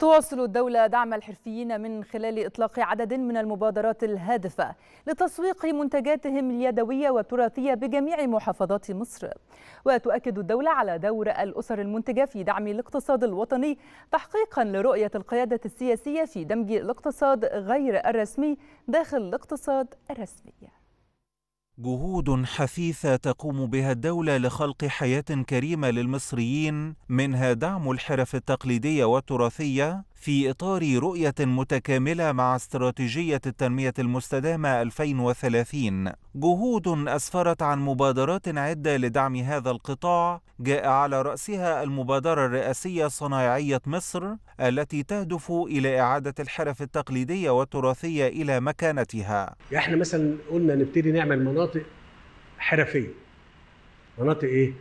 تواصل الدولة دعم الحرفيين من خلال إطلاق عدد من المبادرات الهادفة لتسويق منتجاتهم اليدوية والتراثية بجميع محافظات مصر وتؤكد الدولة على دور الأسر المنتجة في دعم الاقتصاد الوطني تحقيقا لرؤية القيادة السياسية في دمج الاقتصاد غير الرسمي داخل الاقتصاد الرسمي جهود حثيثه تقوم بها الدوله لخلق حياه كريمه للمصريين منها دعم الحرف التقليديه والتراثيه في إطار رؤية متكاملة مع استراتيجية التنمية المستدامة 2030 جهود أسفرت عن مبادرات عدة لدعم هذا القطاع جاء على رأسها المبادرة الرئاسية صناعية مصر التي تهدف إلى إعادة الحرف التقليدية والتراثية إلى مكانتها يعني إحنا مثلا قلنا نبتدي نعمل مناطق حرفية مناطق إيه؟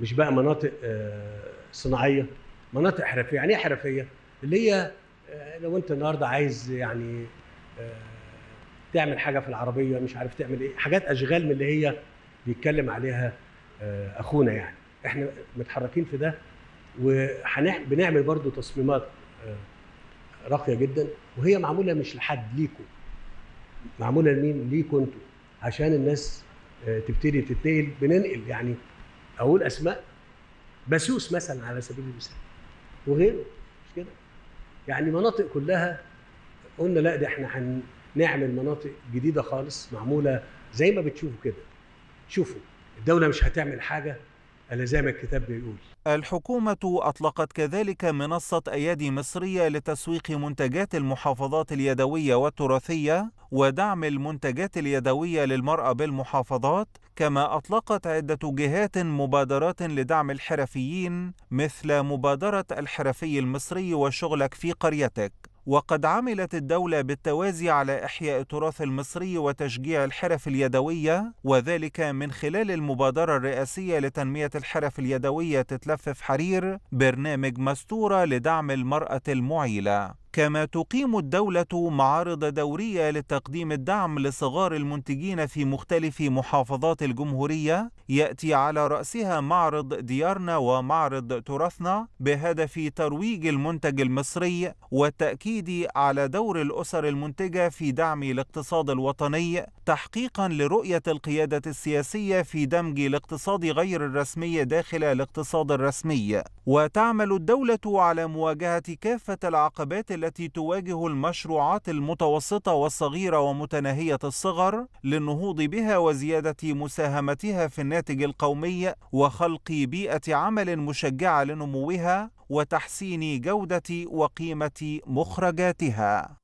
مش بقى مناطق آه، صناعية مناطق حرفية يعني إيه حرفية؟ اللي هي آه، لو انت النهارده عايز يعني آه، تعمل حاجه في العربيه مش عارف تعمل ايه حاجات اشغال من اللي هي بيتكلم عليها آه، اخونا يعني احنا متحركين في ده وبنعمل برضو تصميمات راقيه جدا وهي معموله مش لحد ليكم معموله لمين ليكم انتوا عشان الناس تبتدي تتنقل بننقل يعني اقول اسماء بسوس مثلا على سبيل المثال وغيره مش كده يعني مناطق كلها قلنا لا ده احنا هنعمل مناطق جديده خالص معموله زي ما بتشوفوا كده شوفوا الدوله مش هتعمل حاجه ألا زي ما الكتاب بيقول الحكومة أطلقت كذلك منصة أيادي مصرية لتسويق منتجات المحافظات اليدوية والتراثية ودعم المنتجات اليدوية للمرأة بالمحافظات كما أطلقت عدة جهات مبادرات لدعم الحرفيين مثل مبادرة الحرفي المصري وشغلك في قريتك وقد عملت الدولة بالتوازي على إحياء التراث المصري وتشجيع الحرف اليدوية وذلك من خلال المبادرة الرئاسية لتنمية الحرف اليدوية تتلفف حرير برنامج مستورة لدعم المرأة المعيلة كما تقيم الدولة معارض دورية لتقديم الدعم لصغار المنتجين في مختلف محافظات الجمهورية يأتي على رأسها معرض ديارنا ومعرض تراثنا بهدف ترويج المنتج المصري والتأكيد على دور الأسر المنتجة في دعم الاقتصاد الوطني تحقيقا لرؤية القيادة السياسية في دمج الاقتصاد غير الرسمي داخل الاقتصاد الرسمي وتعمل الدولة على مواجهة كافة العقبات التي تواجه المشروعات المتوسطة والصغيرة ومتناهية الصغر للنهوض بها وزيادة مساهمتها في الناتج القومي وخلق بيئة عمل مشجعة لنموها وتحسين جودة وقيمة مخرجاتها